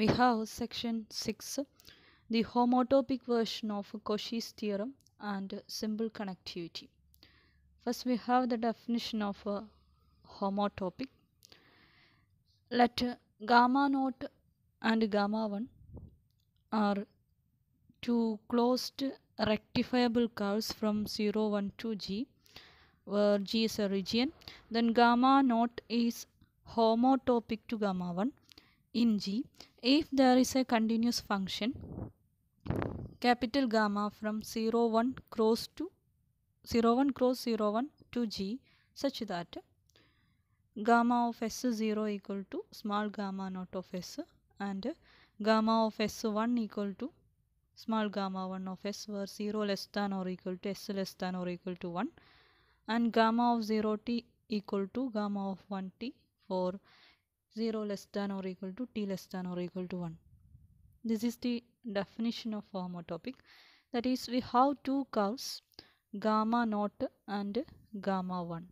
We have section 6, the homotopic version of Cauchy's theorem and symbol connectivity. First we have the definition of a homotopic. Let gamma naught and gamma 1 are two closed rectifiable curves from 0, 1 to g where g is a region then gamma naught is homotopic to gamma 1 in g if there is a continuous function, capital gamma from 0, 1 cross to 0, 1 cross 0, 1 to g such that gamma of s0 equal to small gamma naught of s and gamma of s1 equal to small gamma 1 of s where 0 less than or equal to s less than or equal to 1 and gamma of 0t equal to gamma of 1t for 0 less than or equal to t less than or equal to 1. This is the definition of homotopic. That is, we have two curves gamma naught and gamma 1.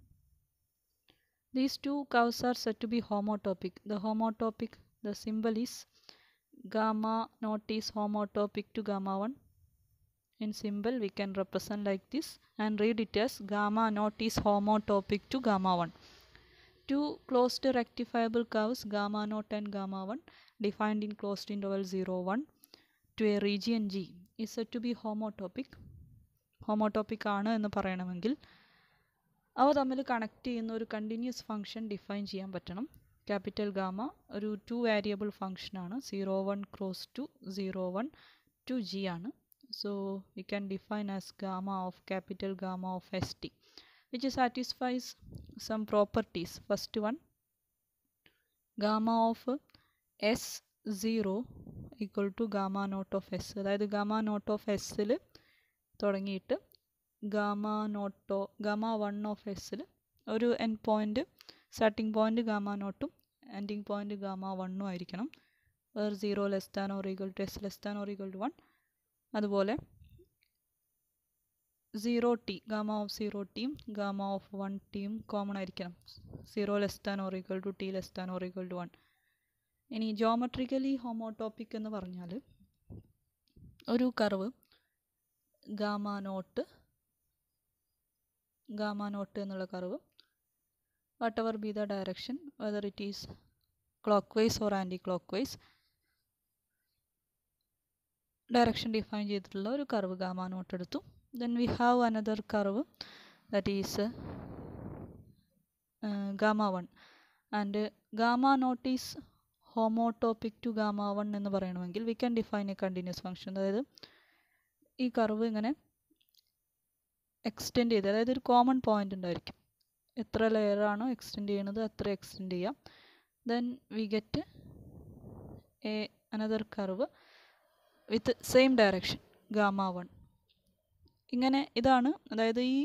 These two curves are said to be homotopic. The homotopic, the symbol is gamma naught is homotopic to gamma 1. In symbol, we can represent like this and read it as gamma naught is homotopic to gamma 1. two closed rectifiable curves gamma naught and gamma 1 defined in closed interval 0 1 to a region G is said to be homotopic. Homotopic ആണ് എന്ന് പറയണമെങ്കിൽ അവ തമ്മിൽ connect ചെയ്യുന്ന ഒരു continuous function define ചെയ്യാൻ പറ്റണം capital gamma ഒരു ടു വേരിയബിൾ ഫംഗ്ഷനാണ് zero one cross two zero one to G ആണ് so we can define as gamma of capital gamma of S T which satisfies some properties. First one, gamma of S 0 equal to gamma naught of S. അതായത് gamma naught of S-ൽ തുടങ്ങിയിട്ട് gamma നോട്ടോ gamma one of എസ്സിൽ ഒരു an point starting point gamma നോട്ടും ending point gamma വണ്ണും ആയിരിക്കണം where zero less than or equal to S less than or equal to one അതുപോലെ zero T gamma of zero ടിയും gamma of one ടിയും common ആയിരിക്കണം zero less than or equal to T less than or equal to one ഇനി geometrically homotopic എന്ന് പറഞ്ഞാൽ ഒരു curve gamma naught gamma naught എന്നുള്ള curve whatever be the direction whether it is clockwise or anticlockwise direction define ചെയ്തിട്ടുള്ള ഒരു curve gamma naught എടുത്തു then we have another curve that is uh, uh, gamma 1 and uh, gamma naught is homotopic to gamma 1 എന്ന് പറയണമെങ്കിൽ we can define a continuous function അതായത് ഈ curve ഇങ്ങനെ extend ചെയ്ത് അതായത് ഒരു കോമൺ പോയിന്റ് ഉണ്ടായിരിക്കും എത്ര ലെയർ ആണോ എക്സ്റ്റെൻഡ് ചെയ്യണത് അത്ര എക്സ്റ്റെൻഡ് ചെയ്യാം then we get a another curve with same direction gamma one ഇങ്ങനെ ഇതാണ് അതായത് ഈ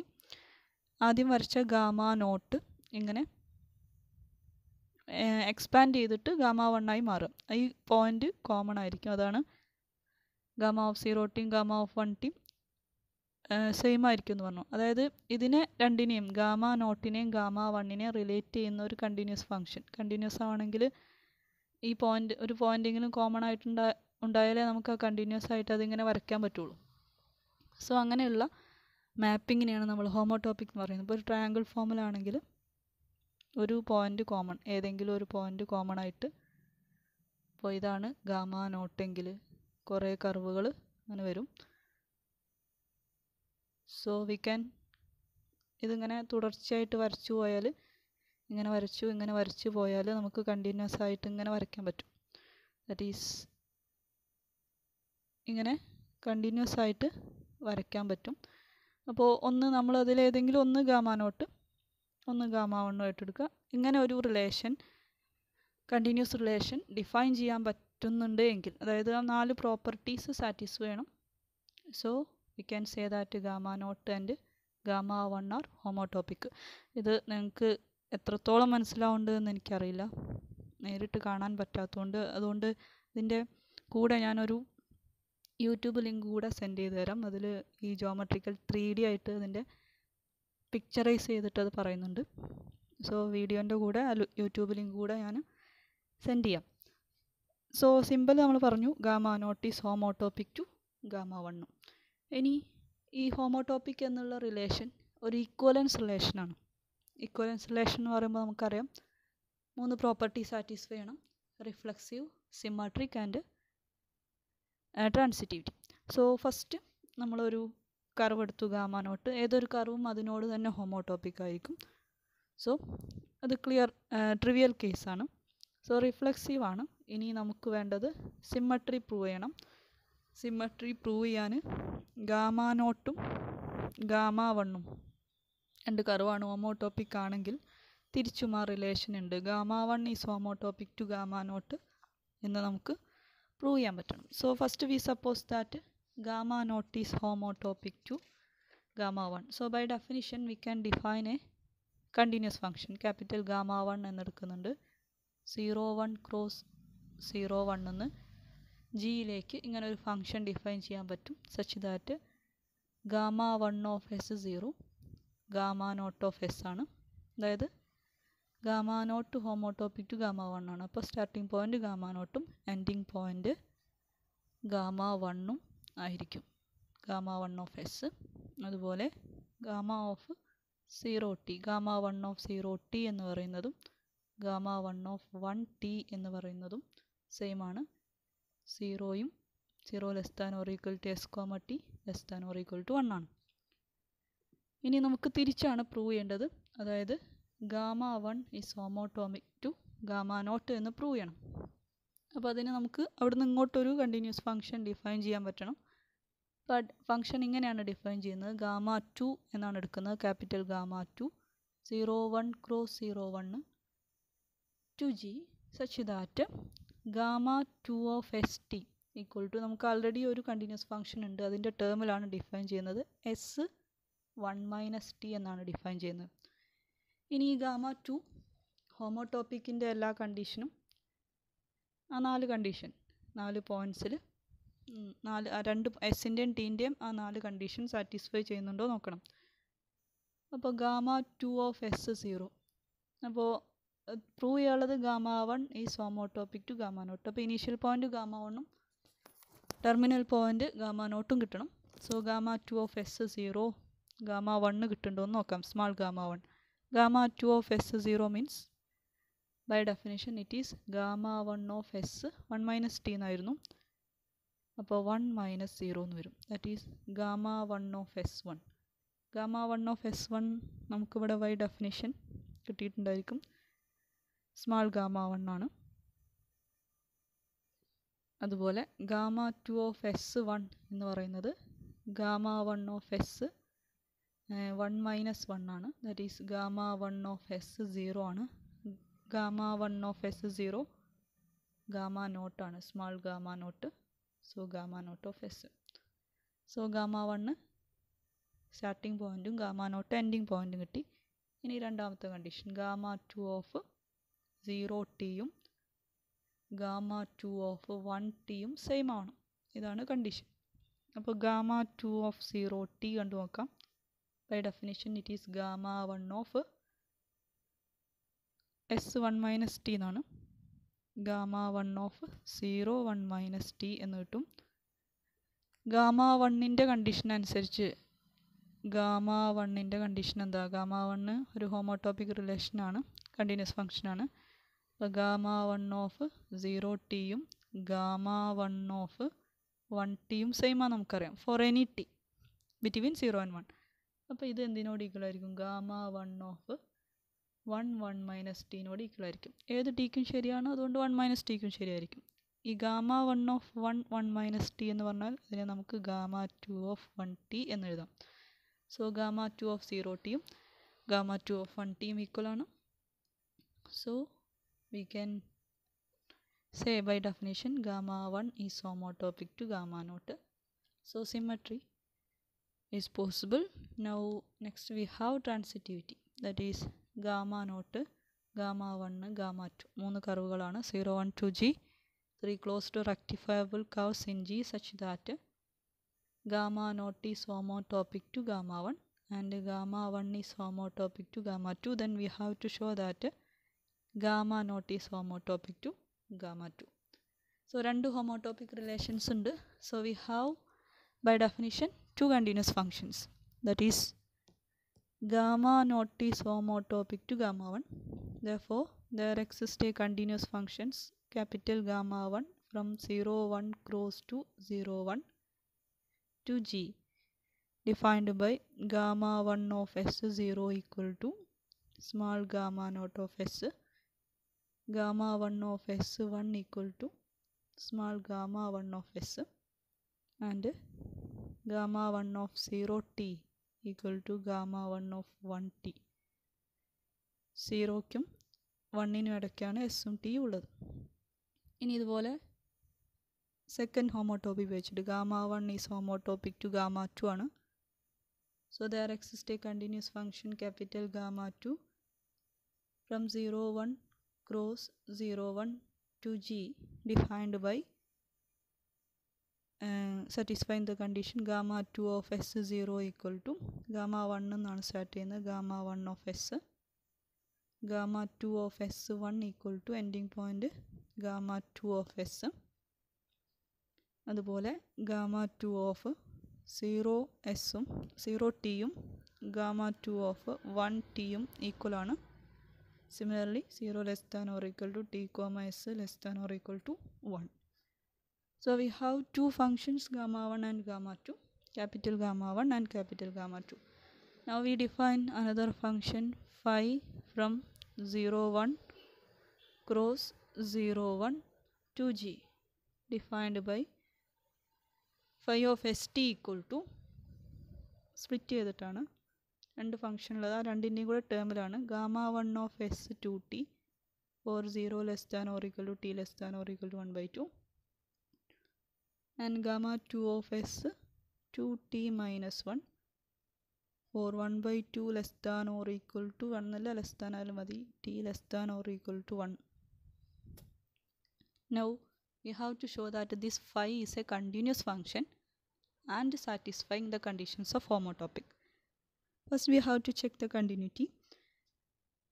ആദ്യം വരച്ച ഗാമ നോട്ട് ഇങ്ങനെ എക്സ്പാൻഡ് ചെയ്തിട്ട് ഗാമ വണ്ണായി മാറും ഈ പോയിൻ്റ് കോമൺ ആയിരിക്കും അതാണ് ഗാമ ഓഫ് സീറോ ടീം ഗാമ ഓഫ് വൺ ടീം സെയിം ആയിരിക്കും എന്ന് പറഞ്ഞു അതായത് ഇതിനെ രണ്ടിനെയും ഗാമ നോട്ടിനെയും ഗാമ വണ്ണിനെയും റിലേറ്റ് ചെയ്യുന്ന ഒരു കണ്ടിന്യൂസ് ഫംഗ്ഷൻ കണ്ടിന്യൂസ് ആണെങ്കിൽ ഈ പോയിൻ്റ് ഒരു പോയിൻ്റെങ്കിലും കോമൺ ആയിട്ടുണ്ടാ ഉണ്ടായാലേ നമുക്ക് ആ കണ്ടിന്യൂസ് ആയിട്ട് അതിങ്ങനെ വരയ്ക്കാൻ പറ്റുള്ളൂ സോ അങ്ങനെയുള്ള മാപ്പിങ്ങിനെയാണ് നമ്മൾ ഹോമോടോപ്പിക് എന്ന് പറയുന്നത് ഇപ്പോൾ ഒരു ട്രയാങ്കിൾ ഫോമിലാണെങ്കിൽ ഒരു പോയിൻ്റ് കോമൺ ഏതെങ്കിലും ഒരു പോയിൻ്റ് കോമൺ ആയിട്ട് അപ്പോൾ ഇതാണ് ഗാമ നോട്ടെങ്കിൽ കുറേ കർവുകൾ അങ്ങനെ വരും സോ വി ക്യാൻ ഇതിങ്ങനെ തുടർച്ചയായിട്ട് വരച്ചു പോയാൽ ഇങ്ങനെ വരച്ചു ഇങ്ങനെ വരച്ചു പോയാൽ നമുക്ക് കണ്ടിന്യൂസ് ആയിട്ട് ഇങ്ങനെ വരയ്ക്കാൻ പറ്റും ദറ്റ് ഈസ് ഇങ്ങനെ കണ്ടിന്യൂസ് ആയിട്ട് വരയ്ക്കാൻ പറ്റും അപ്പോൾ ഒന്ന് നമ്മൾ അതിലേതെങ്കിലും ഒന്ന് ഗാമ നോട്ട് ഒന്ന് ഗാമ വണ്ണോ ഇട്ടെടുക്കുക ഇങ്ങനെ ഒരു റിലേഷൻ കണ്ടിന്യൂസ് റിലേഷൻ ഡിഫൈൻ ചെയ്യാൻ പറ്റുന്നുണ്ട് എങ്കിൽ അതായത് ആ നാല് പ്രോപ്പർട്ടീസ് സാറ്റിസ്ഫൈ ചെയ്യണം so we can say that gamma naught and gamma one are homotopic ഇത് നിങ്ങൾക്ക് എത്രത്തോളം മനസ്സിലാവുന്നുണ്ടെന്ന് എനിക്കറിയില്ല നേരിട്ട് കാണാൻ പറ്റാത്തതുകൊണ്ട് അതുകൊണ്ട് ഇതിൻ്റെ കൂടെ ഞാനൊരു യൂട്യൂബ് ലിങ്ക് കൂടെ സെൻഡ് ചെയ്ത് തരാം അതിൽ ഈ ജോമെട്രിക്കൽ ത്രീ ഡി ആയിട്ട് അതിൻ്റെ പിക്ചറൈസ് ചെയ്തിട്ട് അത് പറയുന്നുണ്ട് സോ വീഡിയോൻ്റെ കൂടെ യൂട്യൂബ് ലിങ്ക് കൂടെ ഞാൻ സെൻഡ് ചെയ്യാം സോ സിമ്പിൾ നമ്മൾ പറഞ്ഞു gamma naught is homotopic to gamma one ഇനി ഈ ഹോമോട്ടോപ്പിക് എന്നുള്ള റിലേഷൻ ഒരു ഈക്വലൻസ് റിലേഷനാണ് ഈക്വലൻസ് റിലേഷൻ എന്ന് പറയുമ്പോൾ നമുക്കറിയാം മൂന്ന് പ്രോപ്പർട്ടി സാറ്റിസ്ഫൈ ചെയ്യണം reflexive symmetric and transitivity so first നമ്മളൊരു കർവ് എടുത്തു ഗാമ നോട്ട് ഏതൊരു കർവും അതിനോട് തന്നെ ഹോമോടോപ്പിക് ആയിരിക്കും സോ അത് ക്ലിയർ ട്രിവിയൽ കേസാണ് സോ റിഫ്ലക്സീവ് ആണ് ഇനി നമുക്ക് വേണ്ടത് സിമ്മട്രി പ്രൂവ് ചെയ്യണം സിമ്മട്രി പ്രൂവ് ചെയ്യാൻ ഗാമ നോട്ടും ഗാമ വണ്ണും രണ്ട് കർവാണ് ഹോമോടോപ്പിക് ആണെങ്കിൽ തിരിച്ചും ആ റിലേഷൻ ഉണ്ട് gamma one is homotopic to gamma naught എന്ന് നമുക്ക് പ്രൂവ് ചെയ്യാൻ പറ്റണം so first we suppose that gamma naught is homotopic to gamma one so by definition we can define a continuous function capital gamma one എന്നെടുക്കുന്നുണ്ട് zero one cross zero one എന്ന് ജിയിലേക്ക് ഇങ്ങനെ ഒരു function define ചെയ്യാൻ പറ്റും such that gamma one of S zero gamma naught of S ആണ് അതായത് gamma naught to to gamma one ആണ് അപ്പോൾ സ്റ്റാർട്ടിംഗ് പോയിൻറ്റ് ഗാമ നോട്ടും എൻഡിങ് പോയിൻറ്റ് ഗാമ വണ്ണും ആയിരിക്കും ഗാമ വൺ ഓഫ് എസ് അതുപോലെ gamma of zero T gamma one of zero T എന്ന് പറയുന്നതും gamma one of one T എന്ന് പറയുന്നതും സെയിം ആണ് സീറോയും zero less than or equal to S comma T less than or equal to one ആണ് ഇനി നമുക്ക് തിരിച്ചാണ് പ്രൂവ് ചെയ്യേണ്ടത് അതായത് gamma one is homotopic to gamma naught എന്ന് പ്രൂവ് ചെയ്യണം അപ്പോൾ അതിന് നമുക്ക് നിന്ന് ഇങ്ങോട്ടൊരു കണ്ടിന്യൂസ് ഫംഗ്ഷൻ ഡിഫൈൻ ചെയ്യാൻ പറ്റണം അപ്പോൾ ഫംഗ്ഷൻ ഇങ്ങനെയാണ് ഡിഫൈൻ ചെയ്യുന്നത് ഗാമ ടു എന്നാണ് എടുക്കുന്നത് capital gamma two zero one cross zero one to G such that gamma two of S T equal to നമുക്ക് ആൾറെഡി ഒരു കണ്ടിന്യൂസ് ഫംഗ്ഷൻ ഉണ്ട് അതിൻ്റെ ടേമിലാണ് ഡിഫൈൻ ചെയ്യുന്നത് എസ് വൺ മൈനസ് ടി എന്നാണ് ഡിഫൈൻ ചെയ്യുന്നത് ഇനി ഈ ഗാമ ടു ഹോമോടോപ്പിക്കിൻ്റെ എല്ലാ കണ്ടീഷനും ആ നാല് കണ്ടീഷൻ നാല് പോയിൻസിൽ നാല് രണ്ട് എസിൻ്റെയും ടീൻ്റെയും ആ നാല് കണ്ടീഷൻ സാറ്റിസ്ഫൈ ചെയ്യുന്നുണ്ടോ നോക്കണം അപ്പോൾ gamma two of S zero അപ്പോൾ പ്രൂവ് ചെയ്യാനുള്ളത് gamma one is homotopic to gamma naught അപ്പോൾ ഇനീഷ്യൽ പോയിൻറ്റ് ഗാമ വണ്ണും ടെർമിനൽ പോയിൻറ്റ് ഗാമ നോട്ടും കിട്ടണം so gamma two of S zero gamma one കിട്ടുന്നുണ്ടോ എന്ന് നോക്കാം small gamma one gamma 2 of S0 means by definition it is gamma 1 of S 1 minus T എന്നായിരുന്നു അപ്പോൾ one minus zero എന്ന് വരും that is gamma one of S one gamma one of S one നമുക്കിവിടെ by definition കിട്ടിയിട്ടുണ്ടായിരിക്കും small gamma one ആണ് അതുപോലെ gamma two of S one എന്ന് പറയുന്നത് gamma one of S one minus one ആണ് that is gamma one of S zero ആണ് gamma one of S zero gamma ആണ് small gamma naught so gamma naught of S so gamma one starting പോയിൻറ്റും gamma not ending പോയിൻറ്റും കിട്ടി ഇനി രണ്ടാമത്തെ condition gamma two of zero ടിയും gamma two of one ടിയും same ആണ് ഇതാണ് കണ്ടീഷൻ അപ്പോൾ gamma two of zero T കണ്ടു നോക്കാം by definition it is gamma 1 of s1 minus t എന്നാണ് ഗാമ 1 ഓഫ് 0 1 മൈനസ് ടി എന്ന് കിട്ടും ഗാമ വണ്ണിൻ്റെ കണ്ടീഷൻ അനുസരിച്ച് ഗാമ വണ്ണിൻ്റെ കണ്ടീഷൻ എന്താ ഗാമ വണ്ണ് ഒരു ഹോമോട്ടോപ്പിക് റിലേഷനാണ് കണ്ടിന്യൂസ് ഫങ്ഷനാണ് ഗാമ വൺ ഓഫ് സീറോ ടിയും ഗാമ വൺ ഓഫ് വൺ ടിയും സെയിമാണ് നമുക്കറിയാം for any T between zero and one അപ്പോൾ ഇത് എന്തിനോട് ആയിരിക്കും gamma one of one one minus ടീനോട് ആയിരിക്കും ഏത് ടീക്കും ശരിയാണ് അതുകൊണ്ട് വൺ മൈനസ് ടീക്കും ശരിയായിരിക്കും ഈ gamma one of one one minus T എന്ന് പറഞ്ഞാൽ അതിനെ നമുക്ക് gamma two of one T എന്ന് എഴുതാം so gamma two of zero ടിയും ഗാമ ടു ഓഫ് വൺ ടിയും ആണ് so we can say by definition gamma one is homotopic to gamma naught so symmetry is possible. Now next we have transitivity that is gamma naught, gamma 1, gamma 2 are 0 1 2 g, Three close to rectifiable curves in g such that gamma naught is homotopic to gamma 1 and gamma 1 is homotopic to gamma 2 then we have to show that gamma naught is homotopic to gamma 2 so two homotopic relations ഉണ്ട് so we have by definition two continuous functions that is gamma naught is homotopic to gamma 1 therefore there exist a continuous functions capital gamma 1 from 0 1 cross to 0 1 to g defined by gamma 1 of s 0 equal to small gamma naught of s gamma 1 of s 1 equal to small gamma 1 of s and gamma 1 of 0 t equal to gamma 1 of 1 t സീറോയ്ക്കും വണ്ണിനും ഇടയ്ക്കാണ് എസും T ഉള്ളത് ഇനി ഇതുപോലെ second homotopy ഉപയോഗിച്ചിട്ട് gamma one is homotopic to gamma two ആണ് so there exist a continuous function capital gamma two from zero one cross zero one to G defined by satisfying the condition gamma two of S zero equal to gamma one എന്നാണ് start ചെയ്യുന്നത് gamma one of S gamma two of S one equal to ending point gamma two of S അതുപോലെ gamma two of zero എസും zero ടിയും gamma two of one ടിയും equal ആണ് similarly zero less than or equal to T comma S less than or equal to one So we have two functions gamma 1 and gamma 2, capital gamma 1 and capital gamma 2. Now we define another function phi from 0 1 cross 0 1 to g defined by phi of st equal to split ചെയ്തിട്ടാണ് രണ്ട് ഫംഗ്ഷനുള്ളത് ആ രണ്ടിൻ്റെയും term ടേമിലാണ് gamma 1 of s 2 t for 0 less than or equal to t less than or equal to 1 by 2 and gamma 2 of s 2t minus 1 or 1 by 2 less than or equal to 1 less than almadhi t less than or equal to 1 now we have to show that this phi is a continuous function and satisfying the conditions of homotopic first we have to check the continuity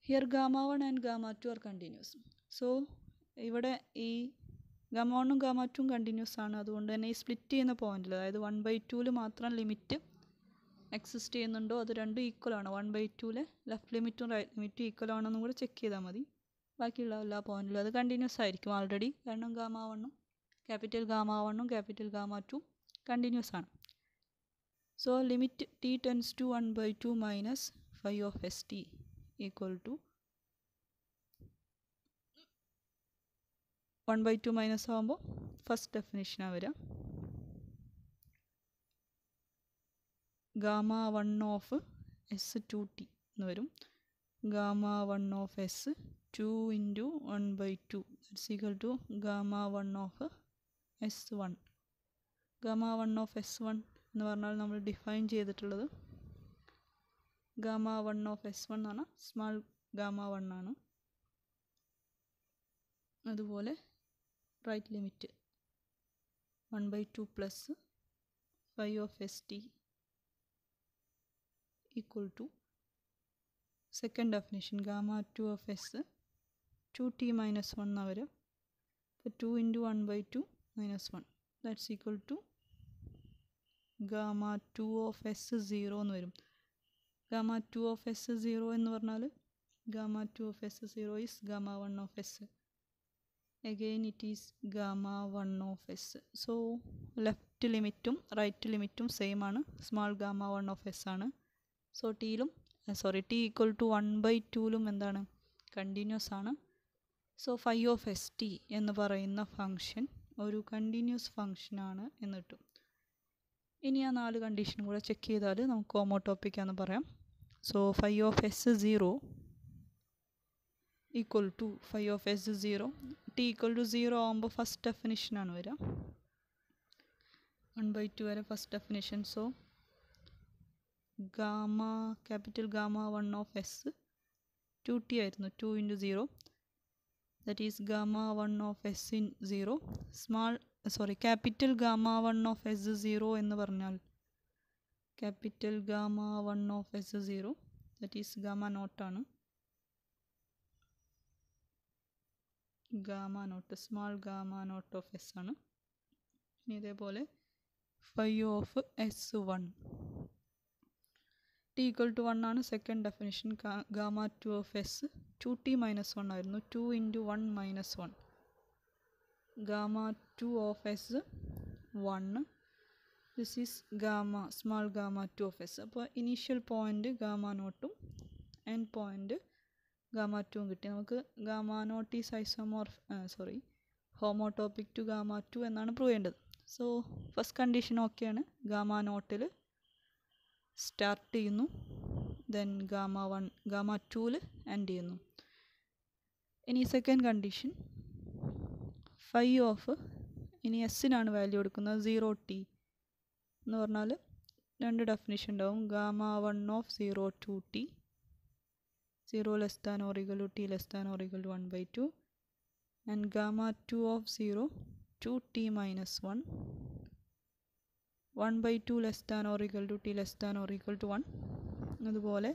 here gamma 1 and gamma 2 are continuous so ivade ee ഗമ വണ്ണും ഗമ ടുവും continuous ആണ് അതുകൊണ്ട് തന്നെ ഈ split ചെയ്യുന്ന പോയിന്റിൽ അതായത് വൺ ബൈ ടൂല് മാത്രം ലിമിറ്റ് എക്സിസ്റ്റ് ചെയ്യുന്നുണ്ടോ അത് രണ്ടും ഈക്വൽ ആണ് വൺ ബൈ ടുവിലെ ലെഫ്റ്റ് ലിമിറ്റും റൈറ്റ് ലിമിറ്റും ഈക്വൽ ആണെന്നും കൂടെ ചെക്ക് ചെയ്താൽ മതി ബാക്കിയുള്ള എല്ലാ പോയിന്റിലും അത് കണ്ടിന്യൂസ് ആയിരിക്കും ആൾറെഡി കാരണം ഗാമ വണ്ണും ക്യാപിറ്റൽ ഗാമ വണ്ണും ക്യാപിറ്റൽ ഗാമ ടുവും കണ്ടിന്യൂസ് ആണ് so limit T tends to one by two minus phi of S T equal to one by two minus ആകുമ്പോൾ ഫസ്റ്റ് ഡെഫിനേഷനാണ് വരിക gamma one of S two T എന്ന് വരും gamma one of S two into one by two it's equal to gamma one of S one gamma one of S one എന്ന് പറഞ്ഞാൽ നമ്മൾ define ചെയ്തിട്ടുള്ളത് gamma one of S one എന്ന് പറഞ്ഞാൽ small gamma one ആണ് അതുപോലെ right limit one by two plus phi of S T equal to second definition gamma two of S two T minus one എന്ന് വരും അപ്പോൾ two into one by two minus one that's equal to gamma two of S zero എന്ന് വരും gamma two of S zero എന്ന് പറഞ്ഞാൽ gamma two of S zero is gamma one of S again it is gamma one of S so left ലിമിറ്റും right ലിമിറ്റും same ആണ് small gamma one of S ആണ് so ടിയിലും sorry T equal to one by ടുവിലും എന്താണ് continuous ആണ് so phi of S T എന്ന് പറയുന്ന ഫങ്ഷൻ ഒരു കണ്ടിന്യൂസ് ഫങ്ഷനാണ് എന്ന് കിട്ടും ഇനി ആ നാല് കണ്ടീഷനും കൂടെ ചെക്ക് ചെയ്താൽ നമുക്ക് ഹോമോട്ടോപ്പിക് എന്ന് പറയാം so phi of S zero equal to phi of S zero T equal to zero ആകുമ്പോൾ ഫസ്റ്റ് ഡെഫിനിഷനാണ് വരിക വൺ ബൈ ടു വരെ first definition so gamma capital gamma one of S two T ആയിരുന്നു two into zero that is gamma one of S in zero small sorry capital gamma one of S zero എന്ന് പറഞ്ഞാൽ capital gamma one of S zero that is gamma നോട്ടാണ് gamma naught small gamma naught of S ആണ് ഇനി ഇതേപോലെ phi of S one t equal to one ആണ് second definition gamma two of S two T minus one ആയിരുന്നു two into one minus one gamma two of S one this is gamma small gamma two of s അപ്പോൾ initial point gamma നോട്ടും end point gamma ടുവും കിട്ടി നമുക്ക് gamma naught is isomorph sorry homotopic to gamma two എന്നാണ് prove ചെയ്യേണ്ടത് so first condition ഓക്കെയാണ് gamma നോട്ടിൽ start ചെയ്യുന്നു ദെൻ ഗാമ വൺ ഗാമ ടുവിൽ എൻഡ് ചെയ്യുന്നു ഇനി സെക്കൻഡ് കണ്ടീഷൻ ഫൈ ഓഫ് ഇനി എസ്സിനാണ് വാല്യൂ കൊടുക്കുന്നത് സീറോ ടി എന്ന് പറഞ്ഞാൽ രണ്ട് ഡെഫിനിഷൻ ഉണ്ടാവും gamma one of zero two t zero less than or equal t less than or equal one by two and gamma two of zero two T minus one one by two less than or equal to T less than or equal to one അതുപോലെ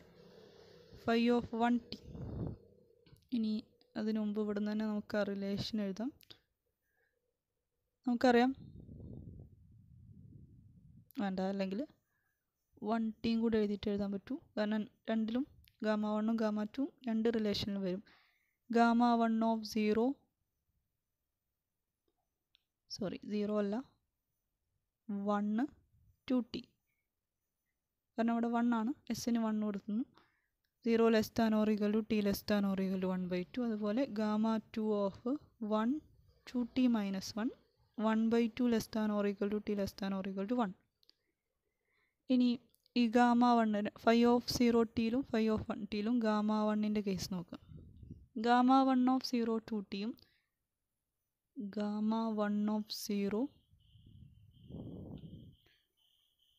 phi of one t ഇനി അതിനു മുമ്പ് ഇവിടെ നിന്ന് തന്നെ നമുക്ക് ആ relation എഴുതാം നമുക്കറിയാം വേണ്ട അല്ലെങ്കിൽ വൺ ടീം കൂടെ എഴുതിയിട്ട് എഴുതാൻ പറ്റൂ കാരണം രണ്ടിലും ഗാമ വണ്ണും ഗാമ ടു രണ്ട് റിലേഷനിൽ വരും gamma one of zero sorry zero അല്ല വണ്ണ് ടു ടി കാരണം അവിടെ വൺ ആണ് എസ്സിന് വൺ കൊടുക്കുന്നു zero less than or equal to T less than or equal to one by two അതുപോലെ gamma two of one two T minus one one by two less than or equal to T less than or equal to one ഇനി ഈ gamma വണ്ണിന് phi of zero ടിയിലും phi of one ടിയിലും gamma വണ്ണിൻ്റെ case നോക്കാം gamma one of zero two ടിയും gamma one of zero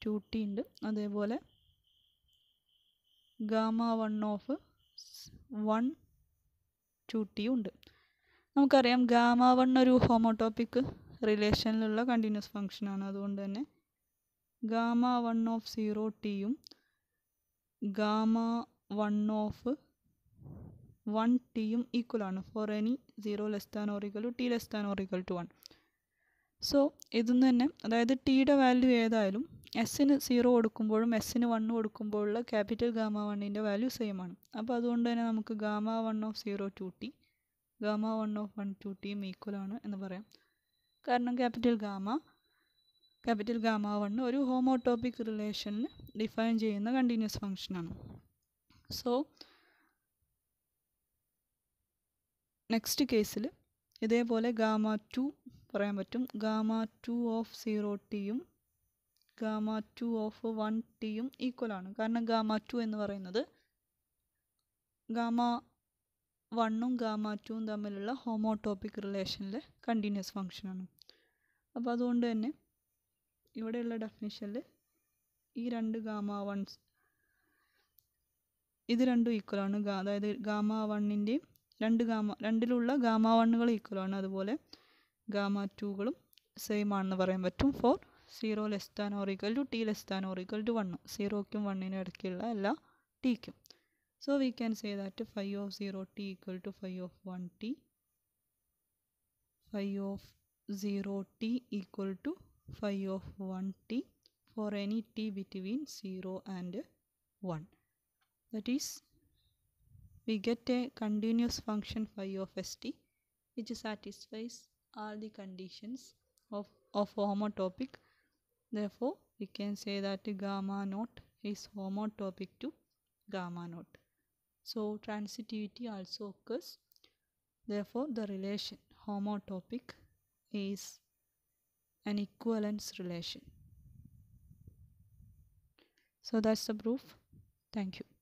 two t ഉണ്ട് അതേപോലെ gamma one of one two ടിയും ഉണ്ട് നമുക്കറിയാം ഗാമ വൺ ഒരു ഹോമോട്ടോപ്പിക് റിലേഷനിലുള്ള കണ്ടിന്യൂസ് ഫംഗ്ഷനാണ് അതുകൊണ്ട് തന്നെ ഗാമ വൺ ഓഫ് സീറോ ടിയും ഗാമ വൺ ഓഫ് വൺ ടിയും ഈക്വലാണ് for any zero less than or equal to T less than or equal to one so ഇതൊന്നു തന്നെ അതായത് ടിയുടെ വാല്യൂ ഏതായാലും എസ്സിന് സീറോ കൊടുക്കുമ്പോഴും എസ്സിന് വണ്ണ് കൊടുക്കുമ്പോഴുള്ള ക്യാപിറ്റൽ ഗാമ വണ്ണിൻ്റെ വാല്യൂ സെയിം ആണ് അപ്പോൾ അതുകൊണ്ട് തന്നെ നമുക്ക് gamma one of zero two t gamma one of one two ടിയും ആണ് എന്ന് പറയാം കാരണം capital gamma capital gamma one ഒരു ഹോമോട്ടോപ്പിക് റിലേഷനിൽ ഡിഫൈൻ ചെയ്യുന്ന കണ്ടിന്യൂസ് ഫംഗ്ഷനാണ് സോ നെക്സ്റ്റ് കേസിൽ ഇതേപോലെ ഗാമ ടു പറയാൻ പറ്റും ഗാമ ടു ഓഫ് സീറോ ടിയും ഗാമ ടു ഓഫ് വൺ ടിയും ഈക്വൽ ആണ് കാരണം ഗാമ ടു എന്ന് പറയുന്നത് ഗാമ വണ്ണും ഗാമ ടുവും തമ്മിലുള്ള ഹോമോട്ടോപ്പിക് റിലേഷനിലെ കണ്ടിന്യൂസ് ഫംഗ്ഷനാണ് അപ്പോൾ അതുകൊണ്ട് തന്നെ ഇവിടെയുള്ള ഡെഫിനിഷനിൽ ഈ രണ്ട് ഗാമ വൺസ് ഇത് രണ്ടും ഈക്വലാണ് അതായത് ഗാമ വണ്ണിൻ്റെയും രണ്ട് ഗാമ രണ്ടിലുള്ള ഗാമ വണ്ണുകൾ ഈക്വലാണ് അതുപോലെ ഗാമ ടൂകളും സെയിം ആണെന്ന് പറയാൻ പറ്റും for zero less than or equal to T less than or equal to one സീറോയ്ക്കും വണ്ണിനും ഇടയ്ക്കുള്ള എല്ലാ ടിക്കും so we can say that phi of zero T equal to phi of one t phi of zero T equal to phi of 1t for any t between 0 and 1. That is, we get a continuous function phi of st which satisfies all the conditions of, of homotopic. Therefore, we can say that gamma naught is homotopic to gamma naught. So, transitivity also occurs. Therefore, the relation homotopic is an equivalence relation. So that's the proof. Thank you.